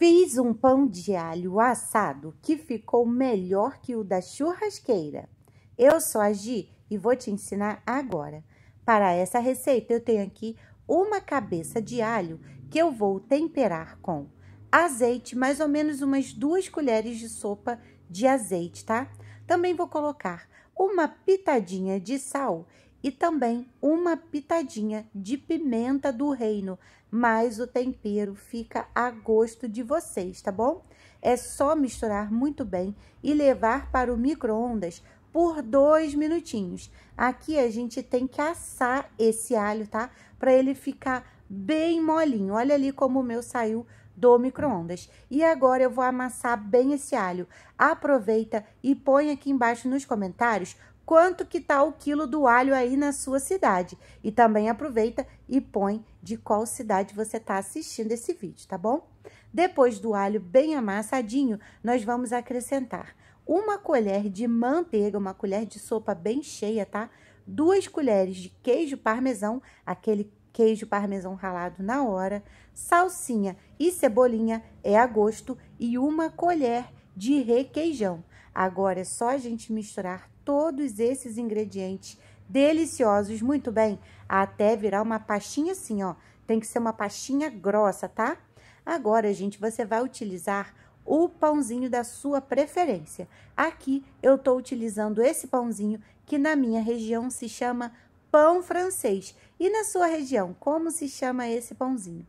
Fiz um pão de alho assado que ficou melhor que o da churrasqueira. Eu sou a Gi e vou te ensinar agora. Para essa receita, eu tenho aqui uma cabeça de alho que eu vou temperar com azeite, mais ou menos umas duas colheres de sopa de azeite, tá? Também vou colocar uma pitadinha de sal e também uma pitadinha de pimenta do reino, mas o tempero fica a gosto de vocês, tá bom? É só misturar muito bem e levar para o micro-ondas por dois minutinhos. Aqui a gente tem que assar esse alho, tá? Para ele ficar bem molinho. Olha ali como o meu saiu do micro-ondas. E agora eu vou amassar bem esse alho. Aproveita e põe aqui embaixo nos comentários quanto que está o quilo do alho aí na sua cidade. E também aproveita e põe de qual cidade você está assistindo esse vídeo, tá bom? Depois do alho bem amassadinho, nós vamos acrescentar uma colher de manteiga, uma colher de sopa bem cheia, tá? Duas colheres de queijo parmesão, aquele queijo parmesão ralado na hora, salsinha e cebolinha é a gosto e uma colher de requeijão. Agora é só a gente misturar todos esses ingredientes deliciosos muito bem até virar uma pastinha assim, ó. Tem que ser uma pastinha grossa, tá? Agora, gente, você vai utilizar o pãozinho da sua preferência. Aqui eu estou utilizando esse pãozinho que na minha região se chama pão francês. E na sua região, como se chama esse pãozinho?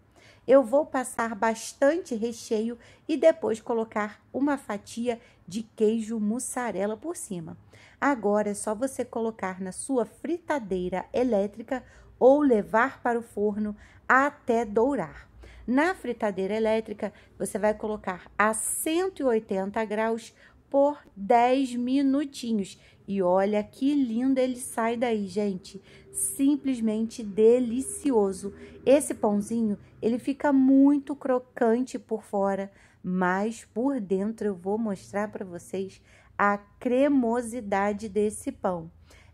Eu vou passar bastante recheio e depois colocar uma fatia de queijo mussarela por cima. Agora é só você colocar na sua fritadeira elétrica ou levar para o forno até dourar. Na fritadeira elétrica, você vai colocar a 180 graus por 10 minutinhos. E olha que lindo ele sai daí, gente. Simplesmente delicioso. Esse pãozinho, ele fica muito crocante por fora, mas por dentro eu vou mostrar para vocês a cremosidade desse pão.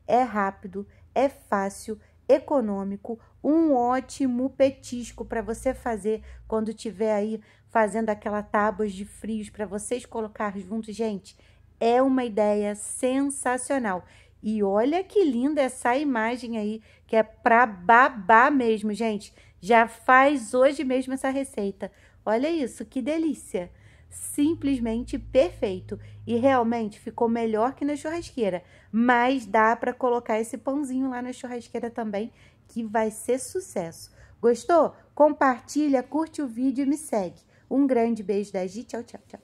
É rápido, é fácil, econômico, um ótimo petisco para você fazer quando tiver aí fazendo aquela tábuas de frios para vocês colocar junto, gente. É uma ideia sensacional. E olha que linda essa imagem aí, que é para babar mesmo, gente. Já faz hoje mesmo essa receita. Olha isso, que delícia! simplesmente perfeito. E realmente ficou melhor que na churrasqueira. Mas dá para colocar esse pãozinho lá na churrasqueira também, que vai ser sucesso. Gostou? Compartilha, curte o vídeo e me segue. Um grande beijo da Gi. Tchau, tchau, tchau.